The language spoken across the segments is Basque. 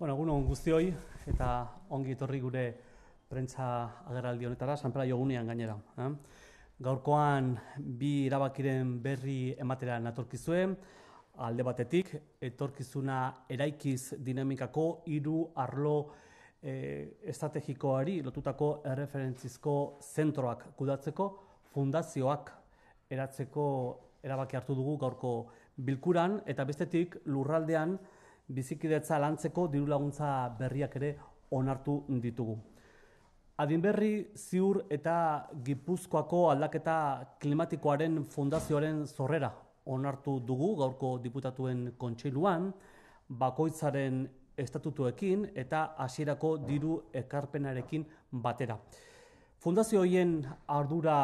Bueno, egun on guztioi eta ongi etorri gure prentza agerraldi honetara, sanpera jogunean gainera. Eh? Gaurkoan bi erabakiren berri ematera natorkizue, alde batetik, etorkizuna eraikiz dinamikako hiru arlo eh, estrategikoari lotutako erreferentzizko zentroak kudatzeko, fundazioak eratzeko erabaki hartu dugu gaurko bilkuran, eta bestetik lurraldean, bizikidetza lantzeko diru laguntza berriak ere onartu ditugu. Adinberri ziur eta Gipuzkoako aldaketa klimatikoaren fundazioaren zorrera onartu dugu gaurko diputatuen kontseiluan, bakoitzaren estatutuekin eta hasierako diru ekarpenarekin batera. Fundazio horien ardura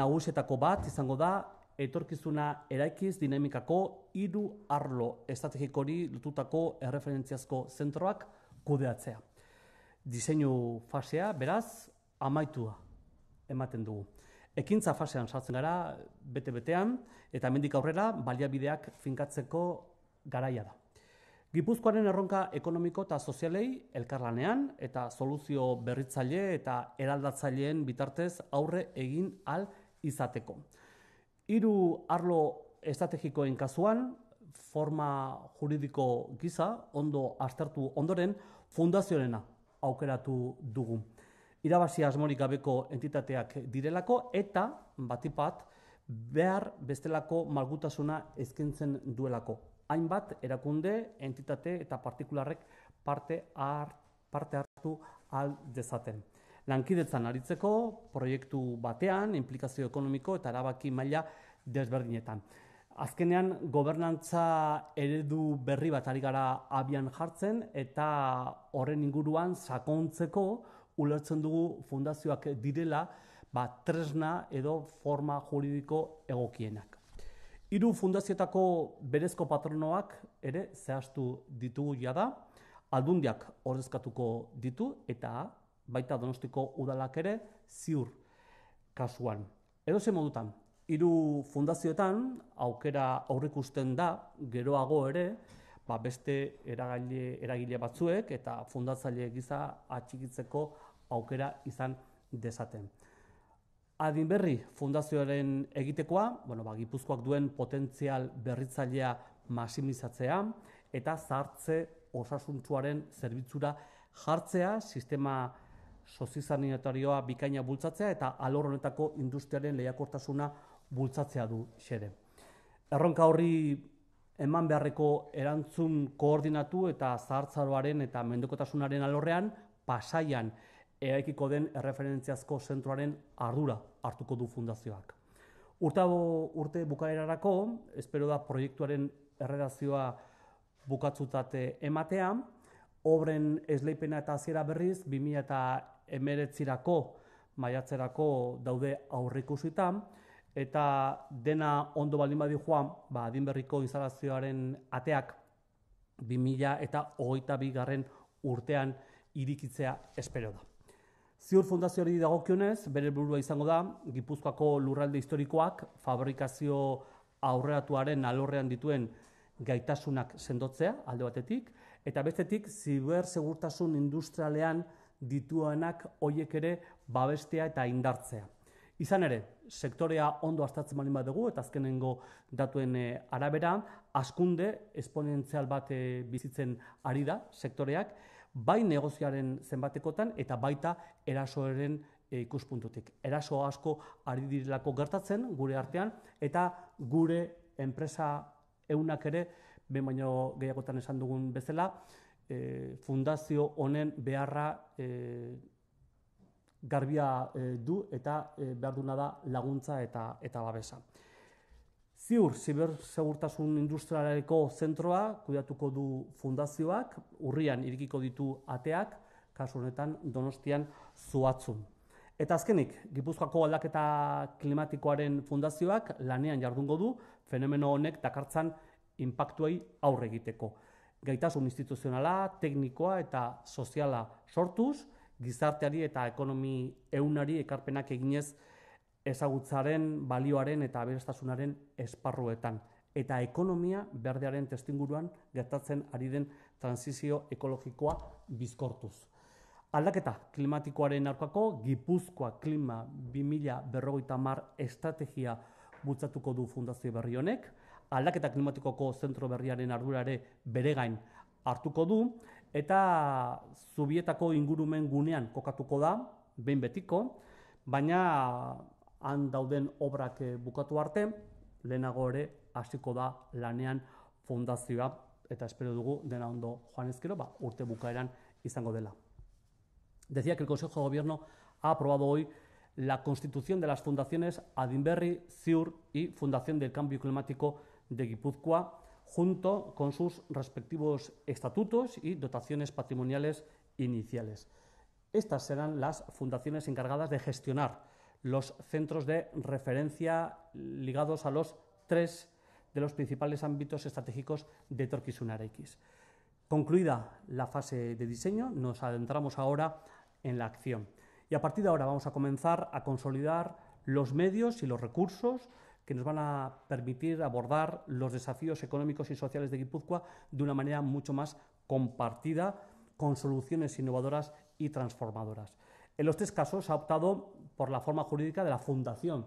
nagusetako bat izango da etorkizuna eraikiz dinamikako hiru arlo estrategikori lotutako erreferentziazko zentroak kudeatzea. Diseinu fasea, beraz, amaitua ematen dugu. Ekintza fasean sartzen gara, bete-betean, eta mendik aurrera, baliabideak finkatzeko garaia da. Gipuzkoaren erronka ekonomiko eta sozialei elkarlanean eta soluzio berritzaile eta eraldatzaileen bitartez aurre egin al izateko. Hiru arlo estrategikoen kasuan, forma juridiko giza, ondo aztertu ondoren, fundazioarena aukeratu dugu. Irabazi asmorik gabeko entitateak direlako eta batipat behar bestelako malgutasuna ezkentzen duelako. Hainbat erakunde, entitate eta partikularrek parte, parte hartu al dezaten lankidetzan aritzeko, proiektu batean, implikazio ekonomiko eta erabaki maila desberdinetan. Azkenean, gobernantza eredu berri bat ari gara abian jartzen eta horren inguruan sakontzeko ulertzen dugu fundazioak direla ba, tresna edo forma juridiko egokienak. Hiru fundazioetako berezko patronoak ere zehaztu ditugu jada, aldundiak ordezkatuko ditu eta baita donostiko udalak ere, ziur kasuan. Edo modutan, hiru fundazioetan aukera aurrikusten da geroago ere, ba beste eragile, eragile batzuek eta fundatzaile giza atxikitzeko aukera izan dezaten. Adin berri fundazioaren egitekoa, bueno, ba, Gipuzkoak duen potentzial berritzailea masimizatzea eta zartze osasuntzuaren zerbitzura jartzea sistema sozizanitarioa bikaina bultzatzea eta alor honetako industriaren lehiakortasuna bultzatzea du xere. Erronka horri eman beharreko erantzun koordinatu eta zahartzaroaren eta mendokotasunaren alorrean pasaian eraikiko den erreferentziazko zentroaren ardura hartuko du fundazioak. Urtabo urte bukaerarako, espero da proiektuaren erredazioa bukatzutate ematean, obren esleipena eta hasiera berriz eta emeretzirako maiatzerako daude aurrikusitan eta dena ondo baldin badi joan, ba adinberriko instalazioaren ateak 2000 eta hogeita bigarren urtean irikitzea espero da. Ziur fundazioari dagokionez, bere burua izango da, Gipuzkoako lurralde historikoak fabrikazio aurreratuaren alorrean dituen gaitasunak sendotzea alde batetik, Eta bestetik, zibersegurtasun industrialean dituenak oiek ere babestea eta indartzea. Izan ere, sektorea ondo astatzen bali bat dugu, eta azkenengo datuen e, arabera, askunde, esponentzial bat eh, bizitzen ari da sektoreak, bai negoziaren zenbatekotan eta baita erasoaren eh, ikuspuntutik. Eraso asko ari gertatzen gure artean, eta gure enpresa eunak ere, behin baino gehiagotan esan dugun bezala, e, fundazio honen beharra e, garbia eh, du eta e, behar duna da laguntza eta eta babesa. Ziur, zibersegurtasun industrialareko zentroa kudatuko du fundazioak, urrian irikiko ditu ateak, kasu honetan donostian zuatzun. Eta azkenik, Gipuzkoako aldaketa klimatikoaren fundazioak lanean jardungo du, fenomeno honek dakartzan inpaktuei aurre egiteko. Gaitasun instituzionala, teknikoa eta soziala sortuz, gizarteari eta ekonomi eunari ekarpenak eginez ezagutzaren, balioaren eta aberastasunaren esparruetan. Eta ekonomia berdearen testinguruan gertatzen ari den transizio ekologikoa bizkortuz. Aldaketa klimatikoaren aurkako Gipuzkoa Klima 2050 estrategia bultzatuko du Fundazio Berri honek aldaketa klimatikoko zentro berriaren ardurare bere gain hartuko du, eta zubietako ingurumen gunean kokatuko da, behin betiko, baina han dauden obrak eh, bukatu arte, lehenago ere hasiko da lanean fundazioa, eta espero dugu dena ondo joan ezkero, ba, urte bukaeran izango dela. Decía que el Consejo de Gobierno ha aprobado hoy la constitución de las fundaciones Adinberri, Ziur y Fundación del Cambio Climático de Guipúzcoa, junto con sus respectivos estatutos y dotaciones patrimoniales iniciales. Estas serán las fundaciones encargadas de gestionar los centros de referencia ligados a los tres de los principales ámbitos estratégicos de Torquisunarex. X. Concluida la fase de diseño, nos adentramos ahora en la acción. Y a partir de ahora vamos a comenzar a consolidar los medios y los recursos, que nos van a permitir abordar los desafíos económicos y sociales de Guipúzcoa de una manera mucho más compartida, con soluciones innovadoras y transformadoras. En los tres casos ha optado por la forma jurídica de la fundación,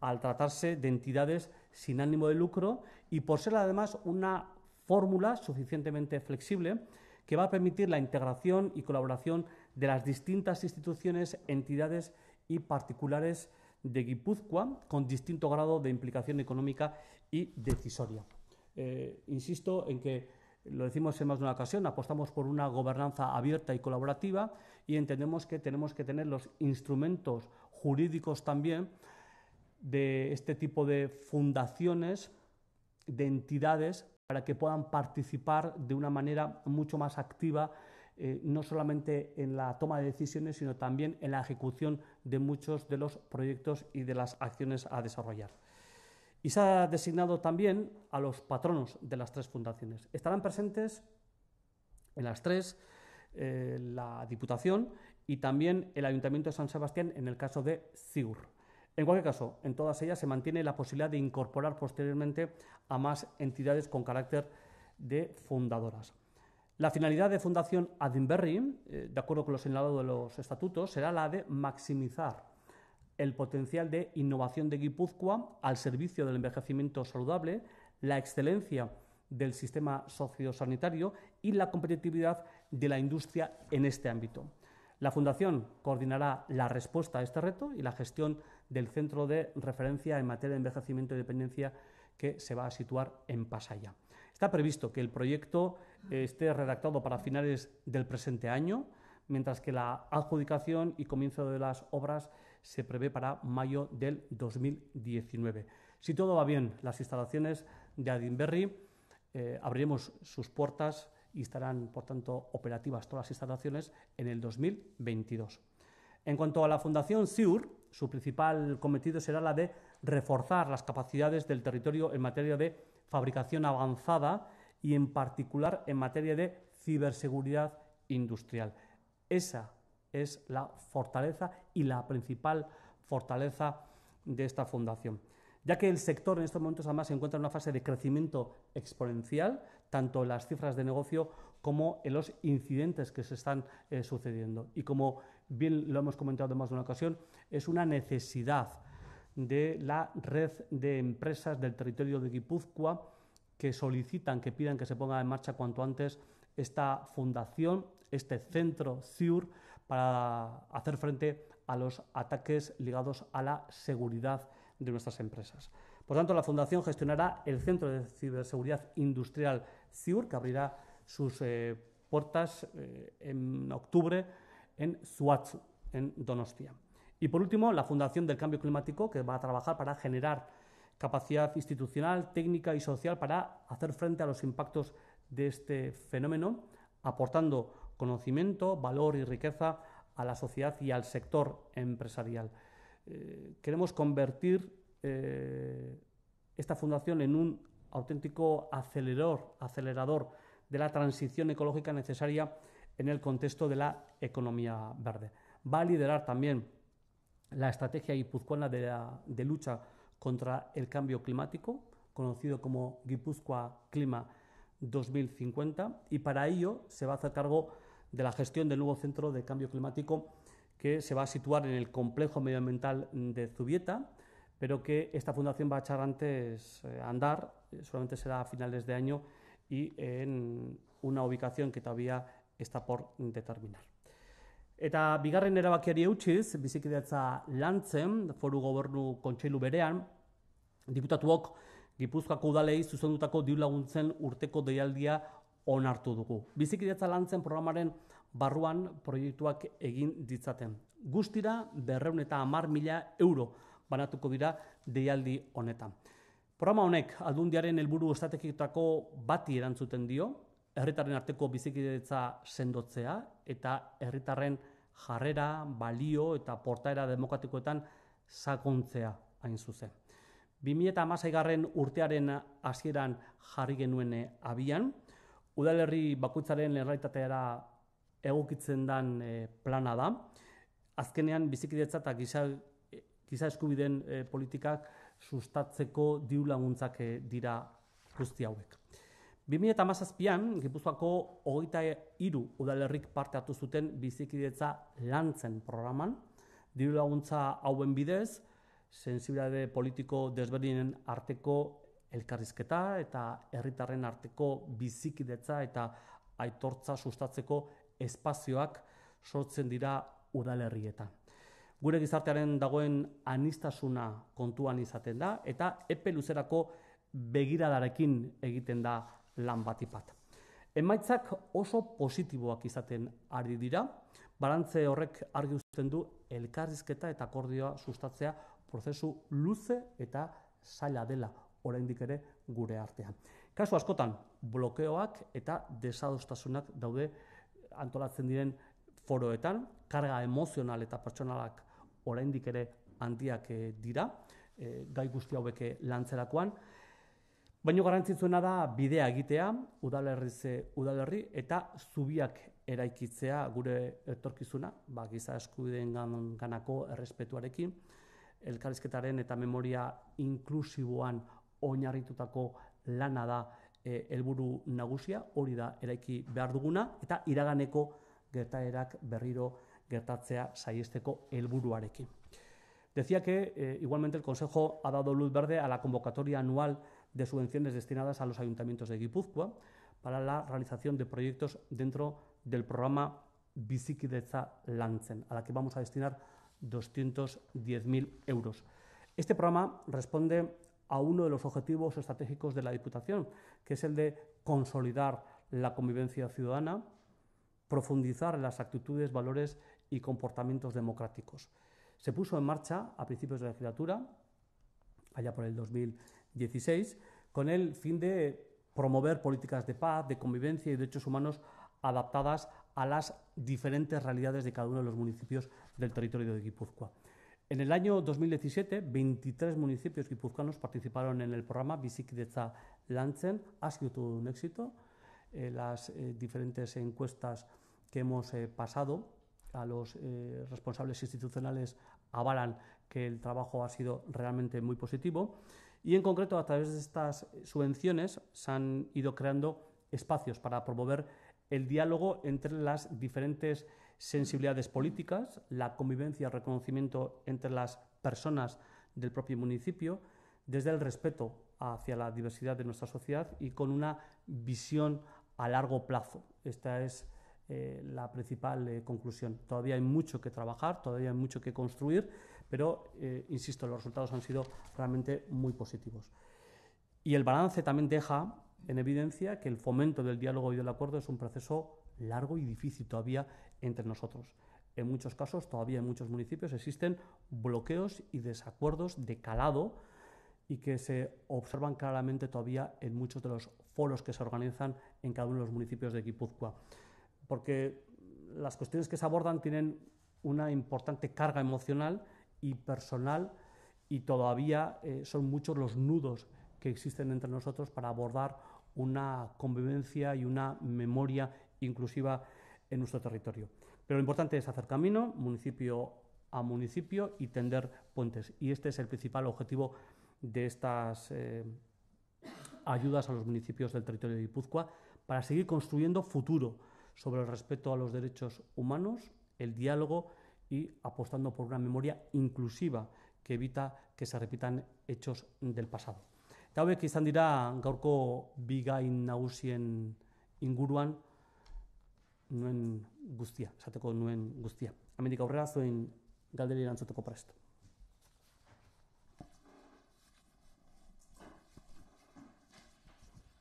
al tratarse de entidades sin ánimo de lucro y por ser además una fórmula suficientemente flexible que va a permitir la integración y colaboración de las distintas instituciones, entidades y particulares de Guipúzcoa con distinto grado de implicación económica y decisoria. Eh, insisto en que lo decimos en más de una ocasión, apostamos por una gobernanza abierta y colaborativa y entendemos que tenemos que tener los instrumentos jurídicos también de este tipo de fundaciones, de entidades, para que puedan participar de una manera mucho más activa eh, no solamente en la toma de decisiones, sino también en la ejecución de muchos de los proyectos y de las acciones a desarrollar. Y se ha designado también a los patronos de las tres fundaciones. Estarán presentes en las tres eh, la Diputación y también el Ayuntamiento de San Sebastián en el caso de CIUR. En cualquier caso, en todas ellas se mantiene la posibilidad de incorporar posteriormente a más entidades con carácter de fundadoras. La finalidad de Fundación Adinberry, eh, de acuerdo con lo señalado de los estatutos, será la de maximizar el potencial de innovación de Guipúzcoa al servicio del envejecimiento saludable, la excelencia del sistema sociosanitario y la competitividad de la industria en este ámbito. La Fundación coordinará la respuesta a este reto y la gestión del centro de referencia en materia de envejecimiento y dependencia que se va a situar en Pasaya. Está previsto que el proyecto eh, esté redactado para finales del presente año, mientras que la adjudicación y comienzo de las obras se prevé para mayo del 2019. Si todo va bien, las instalaciones de Adinberry eh, abriremos sus puertas y estarán, por tanto, operativas todas las instalaciones en el 2022. En cuanto a la Fundación Siur, su principal cometido será la de reforzar las capacidades del territorio en materia de fabricación avanzada y en particular en materia de ciberseguridad industrial. Esa es la fortaleza y la principal fortaleza de esta fundación. Ya que el sector en estos momentos además se encuentra en una fase de crecimiento exponencial, tanto en las cifras de negocio como en los incidentes que se están eh, sucediendo. Y como bien lo hemos comentado en más de una ocasión, es una necesidad de la red de empresas del territorio de Guipúzcoa que solicitan, que pidan que se ponga en marcha cuanto antes esta fundación, este centro CIUR, para hacer frente a los ataques ligados a la seguridad de nuestras empresas. Por tanto, la Fundación gestionará el Centro de Ciberseguridad Industrial CIUR, que abrirá sus eh, puertas eh, en octubre en Zuatzu, en Donostia. Y por último, la Fundación del Cambio Climático, que va a trabajar para generar capacidad institucional, técnica y social para hacer frente a los impactos de este fenómeno, aportando conocimiento, valor y riqueza a la sociedad y al sector empresarial. Eh, queremos convertir eh, esta fundación en un auténtico acelerador de la transición ecológica necesaria en el contexto de la economía verde. Va a liderar también la estrategia guipuzcoana de, lucha contra el cambio climático, conocido como Guipuzcoa Clima 2050, y para ello se va a hacer cargo de la gestión del nuevo centro de cambio climático que se va a situar en el complejo medioambiental de Zubieta, pero que esta fundación va a echar antes eh, andar, eh, solamente será a finales de año y en una ubicación que todavía está por determinar. Eta bigarren erabakiari eutxiz, bizikideatza lantzen, foru gobernu kontseilu berean, diputatuok gipuzkako udalei zuzendutako diru laguntzen urteko deialdia onartu dugu. Bizikidetza lantzen programaren barruan proiektuak egin ditzaten. Guztira berreun eta hamar mila euro banatuko dira deialdi honetan. Programa honek aldundiaren helburu estrategikotako bati erantzuten dio, herritarren arteko bizikidetza sendotzea eta herritarren jarrera, balio eta portaera demokratikoetan sakontzea hain zuzen. 2008 garren urtearen hasieran jarri genuen eh, abian, udalerri bakutzaren lehenraitatea egokitzen dan eh, plana da. Azkenean bizikidetza eta gisa, eh, gisa eskubiden politikak sustatzeko diru laguntzak dira guzti hauek. 2008an, Gipuzkoako hogeita iru udalerrik parte hartu zuten bizikidetza lantzen programan, diru laguntza hauen bidez, sensibilade politiko desberdinen arteko elkarrizketa eta herritarren arteko bizikidetza eta aitortza sustatzeko espazioak sortzen dira udalerrietan. Gure gizartearen dagoen anistasuna kontuan izaten da eta epe luzerako begiradarekin egiten da lan bat ipat. Emaitzak oso positiboak izaten ari dira, barantze horrek argi uzten du elkarrizketa eta akordioa sustatzea prozesu luze eta saila dela oraindik ere gure artean. Kasu askotan, blokeoak eta desadostasunak daude antolatzen diren foroetan, karga emozional eta pertsonalak oraindik ere handiak eh, dira, eh, gai guzti hauek eh, lantzerakoan, Baino garrantzitsuena da bidea egitea, udalerri ze eh, udalerri eta zubiak eraikitzea gure etorkizuna, ba, giza eskubideen ganako errespetuarekin, elkarrizketaren eta memoria inklusiboan oinarritutako lana da eh, helburu nagusia, hori da eraiki behar duguna, eta iraganeko gertaerak berriro gertatzea saiesteko helburuarekin. Decía que eh, igualmente el Consejo ha dado luz verde a la convocatoria anual de subvenciones destinadas a los ayuntamientos de Guipúzcoa para la realización de proyectos dentro del programa Bizikidetza Lanzen, a la que vamos a destinar 210.000 euros. Este programa responde a uno de los objetivos estratégicos de la Diputación, que es el de consolidar la convivencia ciudadana, profundizar en las actitudes, valores y comportamientos democráticos. Se puso en marcha a principios de la legislatura, allá por el 2000 con el fin de promover políticas de paz, de convivencia y derechos humanos adaptadas a las diferentes realidades de cada uno de los municipios del territorio de Guipúzcoa. En el año 2017, 23 municipios guipúzcanos participaron en el programa Bizikidetza Lantzen. Ha sido todo un éxito. Eh, las eh, diferentes encuestas que hemos eh, pasado a los responsables institucionales avalan que el trabajo ha sido realmente muy positivo. Y en concreto, a través de estas subvenciones se han ido creando espacios para promover el diálogo entre las diferentes sensibilidades políticas, la convivencia, el reconocimiento entre las personas del propio municipio, desde el respeto hacia la diversidad de nuestra sociedad y con una visión a largo plazo. Esta es eh, la principal eh, conclusión. Todavía hay mucho que trabajar, todavía hay mucho que construir, pero eh, insisto, los resultados han sido realmente muy positivos. Y el balance también deja en evidencia que el fomento del diálogo y del acuerdo es un proceso largo y difícil todavía entre nosotros. En muchos casos, todavía en muchos municipios, existen bloqueos y desacuerdos de calado y que se observan claramente todavía en muchos de los foros que se organizan en cada uno de los municipios de Guipúzcoa. Porque las cuestiones que se abordan tienen una importante carga emocional y personal y todavía eh, son muchos los nudos que existen entre nosotros para abordar una convivencia y una memoria inclusiva en nuestro territorio. Pero lo importante es hacer camino municipio a municipio y tender puentes. Y este es el principal objetivo de estas eh, ayudas a los municipios del territorio de Guipúzcoa para seguir construyendo futuro sobre el respeto a los derechos humanos, el diálogo y apostando por una memoria inclusiva que evita que se repitan hechos del pasado. que Eta hauek izan dira gaurko bigain nagusien inguruan nuen guztia, esateko nuen guztia. Hemendik aurrera zuen galderi erantzuteko presto.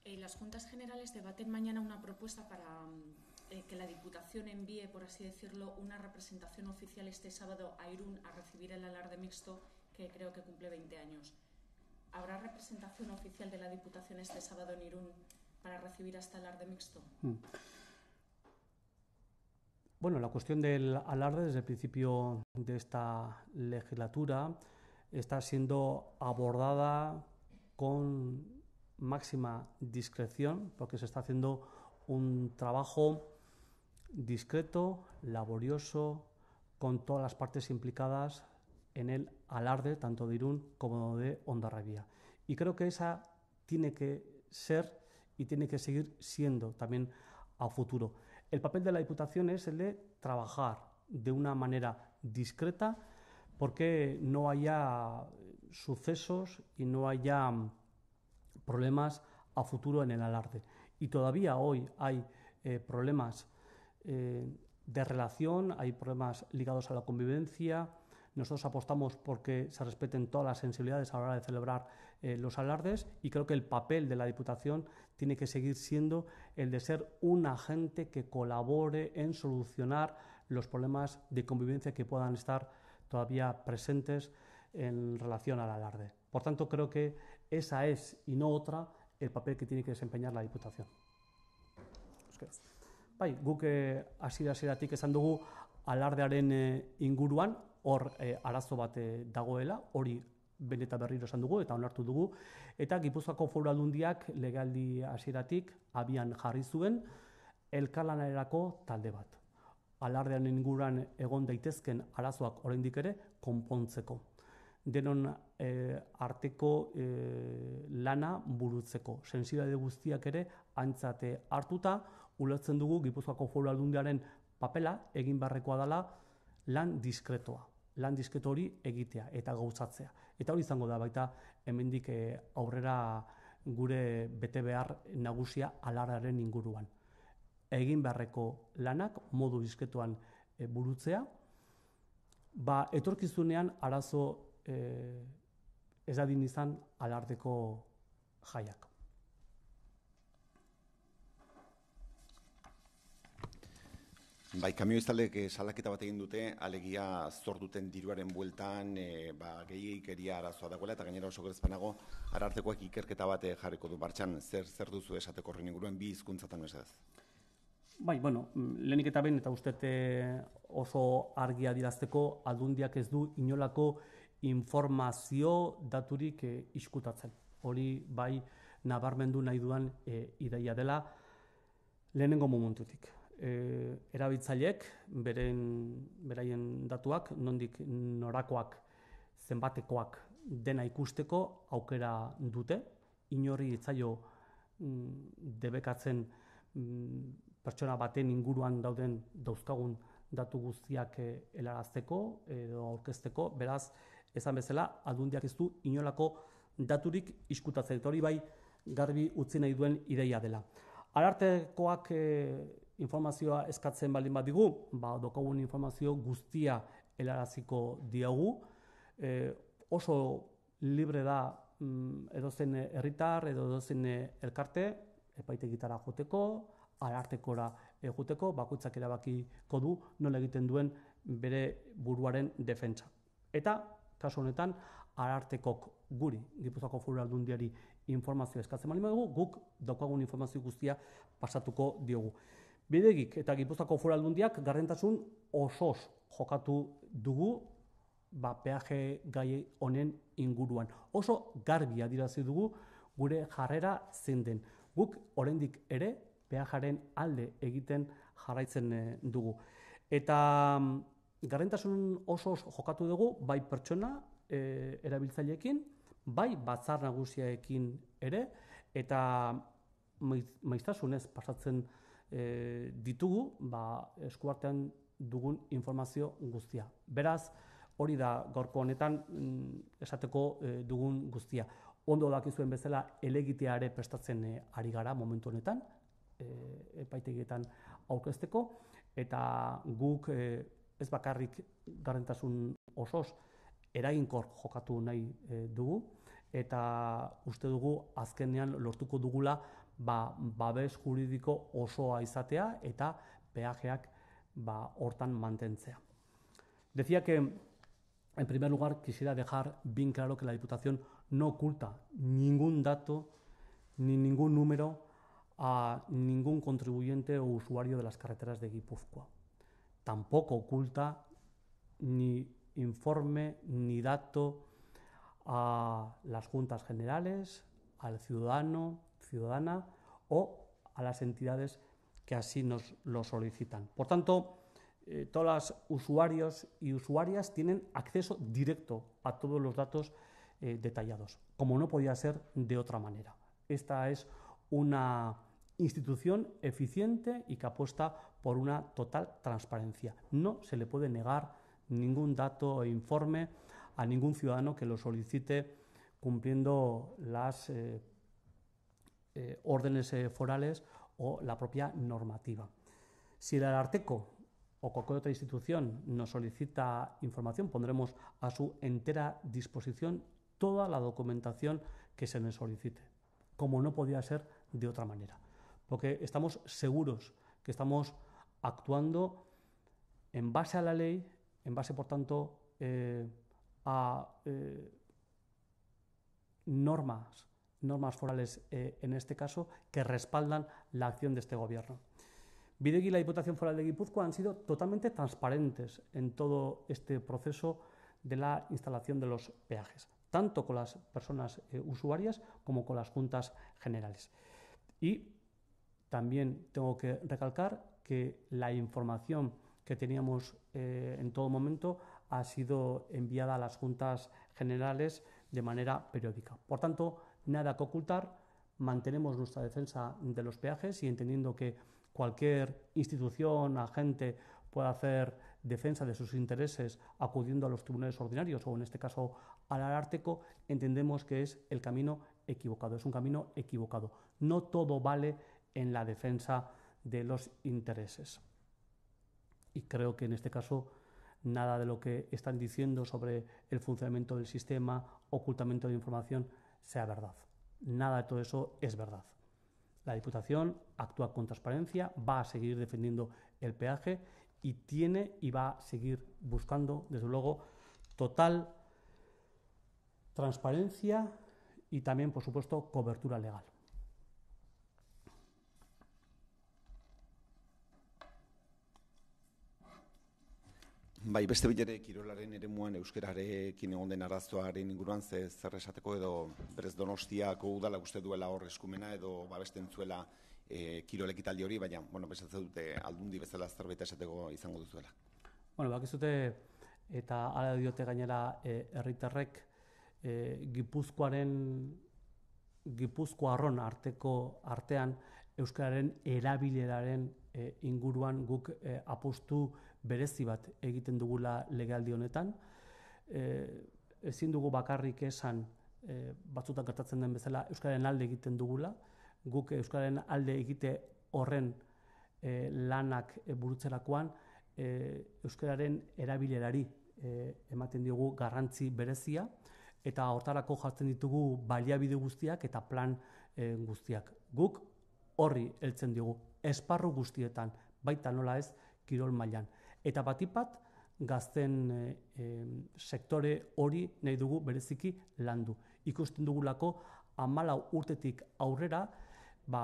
Eh, las juntas generales debaten mañana una propuesta para mm, la Diputación envíe, por así decirlo, una representación oficial este sábado a Irún a recibir el alarde mixto que creo que cumple 20 años. ¿Habrá representación oficial de la Diputación este sábado en Irún para recibir este alarde mixto? Mm. Bueno, la cuestión del alarde desde el principio de esta legislatura está siendo abordada con máxima discreción porque se está haciendo un trabajo discreto, laborioso, con todas las partes implicadas en el alarde tanto de Irún como de Ondarrabía. Y creo que esa tiene que ser y tiene que seguir siendo también a futuro. El papel de la Diputación es el de trabajar de una manera discreta porque no haya sucesos y no haya mm, problemas a futuro en el alarde. Y todavía hoy hay eh, problemas eh, de relación, hay problemas ligados a la convivencia. Nosotros apostamos porque se respeten todas las sensibilidades a la hora de celebrar eh, los alardes y creo que el papel de la Diputación tiene que seguir siendo el de ser un agente que colabore en solucionar los problemas de convivencia que puedan estar todavía presentes en relación al alarde. Por tanto, creo que esa es y no otra el papel que tiene que desempeñar la Diputación. Bai, guk eh, hasiera-hasieratik esan dugu alardearen eh, inguruan hor eh, arazo bat dagoela, hori ben berriro esan dugu eta onartu dugu eta Gipuzkoako Foru Aldundiak legaldi hasieratik abian jarri zuen elkarlanerako talde bat. Alardean inguruan egon daitezken arazoak oraindik ere konpontzeko. Denon arteko e, lana burutzeko, sensibilitate guztiak ere antzate hartuta ulertzen dugu Gipuzkoako Foru Aldundiaren papela egin barrekoa dela lan diskretoa lan disketo hori egitea eta gauzatzea. Eta hori izango da baita hemendik eh, aurrera gure bete behar nagusia alararen inguruan. Egin beharreko lanak modu disketuan eh, burutzea, ba etorkizunean arazo e, ez izan alardeko jaiak. Bai, kamio iztaldek eh, salaketa bat egin dute, alegia zor duten diruaren bueltan, e, ba, gehiagikeria arazoa dagoela, eta gainera oso gerezpanago, arartekoak ikerketa bat eh, jarriko du martxan, zer, zer duzu esateko horren inguruen, bi hizkuntzatan ez. Bai, bueno, mm, lehenik eta ben, eta ustete oso argia dirazteko, aldundiak ez du inolako informazio daturik e, iskutatzen. Hori bai, nabarmendu nahi duan ideia dela, lehenengo momentutik e, erabiltzaileek beren beraien datuak nondik norakoak zenbatekoak dena ikusteko aukera dute inorri itsailo mm, debekatzen mm, pertsona baten inguruan dauden dauzkagun datu guztiak e, helarazteko edo aurkezteko beraz esan bezala aldundiak ez inolako daturik iskutatzen hori bai garbi utzi nahi duen ideia dela Arartekoak e, informazioa eskatzen baldin bat ba, dokogun informazio guztia helaraziko diogu, E, oso libre da mm, edozen herritar edo edozen elkarte, epaite gitara joteko, alartekora eguteko, bakoitzak erabakiko du nola egiten duen bere buruaren defentsa. Eta, kasu honetan, alartekok guri, gipuzako Foru Aldundiari informazio eskatzen baldin badugu, guk dokogun informazio guztia pasatuko diogu. Bidegik eta Gipuzkoako Foru Aldundiak garrentasun osoz jokatu dugu ba peaje gai honen inguruan. Oso garbi adirazi dugu gure jarrera zein den. Guk oraindik ere peajaren alde egiten jarraitzen eh, dugu. Eta mm, garrentasun oso jokatu dugu bai pertsona e, erabiltzaileekin, bai batzar nagusiaekin ere eta maiztasunez pasatzen e, ditugu ba, eskuartean dugun informazio guztia. Beraz, hori da gorko honetan mm, esateko eh, dugun guztia. Ondo dakizuen bezala elegiteare prestatzen eh, ari gara momentu honetan, e, epaitegietan aurkezteko, eta guk e, ez bakarrik garrantasun osos, eraginkor jokatu nahi e, dugu, eta uste dugu azkenean lortuko dugula ba, babes jurídico, osoa izatea eta peajeak ba, hortan mantentzea. Decía que, en primer lugar, quisiera dejar bien claro que la Diputación no oculta ningún dato ni ningún número a ningún contribuyente o usuario de las carreteras de Guipúzcoa. Tampoco oculta ni informe ni dato a las juntas generales, al ciudadano, ciudadana o a las entidades que así nos lo solicitan. Por tanto, eh, todos los usuarios y usuarias tienen acceso directo a todos los datos eh, detallados, como no podía ser de otra manera. Esta es una institución eficiente y que apuesta por una total transparencia. No se le puede negar ningún dato o informe a ningún ciudadano que lo solicite cumpliendo las eh, eh, órdenes eh, forales o la propia normativa. Si el Arteco o cualquier otra institución nos solicita información, pondremos a su entera disposición toda la documentación que se nos solicite, como no podía ser de otra manera. Porque estamos seguros que estamos actuando en base a la ley, en base, por tanto, eh, a normas normas forales eh, en este caso que respaldan la acción de este gobierno. Videgui y la Diputación Foral de Guipúzcoa han sido totalmente transparentes en todo este proceso de la instalación de los peajes, tanto con las personas eh, usuarias como con las juntas generales. Y también tengo que recalcar que la información que teníamos eh, en todo momento ha sido enviada a las juntas generales de manera periódica. Por tanto, nada que ocultar, mantenemos nuestra defensa de los peajes y entendiendo que cualquier institución, agente pueda hacer defensa de sus intereses acudiendo a los tribunales ordinarios o en este caso al Arártico, entendemos que es el camino equivocado, es un camino equivocado. No todo vale en la defensa de los intereses. Y creo que en este caso nada de lo que están diciendo sobre el funcionamiento del sistema, ocultamiento de información, sea verdad. Nada de todo eso es verdad. La Diputación actúa con transparencia, va a seguir defendiendo el peaje y tiene y va a seguir buscando, desde luego, total transparencia y también, por supuesto, cobertura legal. Bai, beste bilere kirolaren ere muan euskerarekin egon den arazoaren inguruan ze zer esateko edo berez donostiako udala uste duela hor eskumena edo babesten zuela e, eh, kirolekitaldi hori, baina, bueno, besatzen dute aldundi bezala zerbait esateko izango duzuela. Bueno, bakizute eta ala diote gainera eh, herritarrek eh, Gipuzkoaren Gipuzkoarron arteko artean euskararen erabileraren inguruan guk e, apostu berezi bat egiten dugula legaldi honetan. E, ezin dugu bakarrik esan e, batzutan gertatzen den bezala Euskaren alde egiten dugula, guk Euskaren alde egite horren e, lanak e, burutzerakoan e, Euskararen erabilerari e, ematen diogu garrantzi berezia eta hortarako jartzen ditugu baliabide guztiak eta plan e, guztiak. Guk horri heltzen diogu esparru guztietan, baita nola ez, kirol mailan eta batipat gazten eh, sektore hori nahi dugu bereziki landu. Ikusten dugulako amala urtetik aurrera, ba,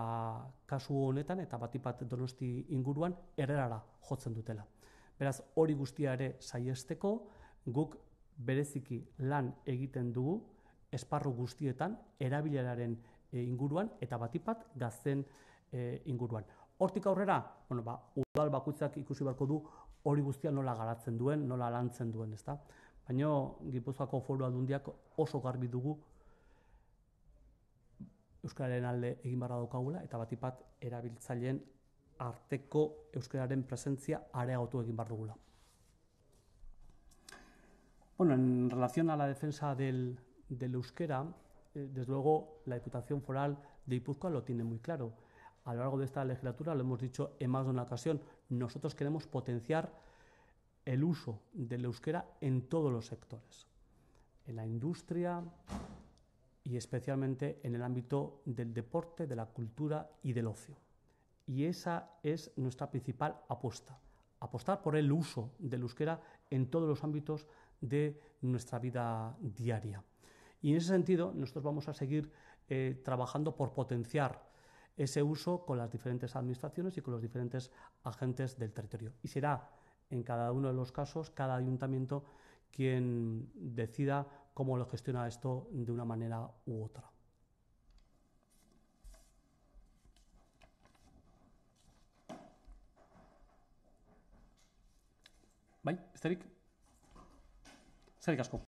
kasu honetan eta batipat donosti inguruan errerara jotzen dutela. Beraz, hori guztia ere saiesteko, guk bereziki lan egiten dugu, esparru guztietan, erabilaren eh, inguruan eta batipat gazten eh, inguruan. Hortik aurrera, bueno, ba, udal bakutzak ikusi beharko du hori guztia nola garatzen duen, nola lantzen duen, ezta? Baina Gipuzkoako foru aldundiak oso garbi dugu Euskararen alde egin barra daukagula eta bat ipat erabiltzaileen arteko Euskararen presentzia areagotu egin bar dugula. Bueno, en relación a la defensa del, del Euskera, eh, desde luego la Diputación Foral de Ipuzkoa lo tiene muy claro. a lo largo de esta legislatura, lo hemos dicho en más de una ocasión, nosotros queremos potenciar el uso del euskera en todos los sectores, en la industria y especialmente en el ámbito del deporte, de la cultura y del ocio. Y esa es nuestra principal apuesta, apostar por el uso del euskera en todos los ámbitos de nuestra vida diaria. Y en ese sentido, nosotros vamos a seguir eh, trabajando por potenciar ese uso con las diferentes administraciones y con los diferentes agentes del territorio. Y será en cada uno de los casos cada ayuntamiento quien decida cómo lo gestiona esto de una manera u otra. Bai, Sterik,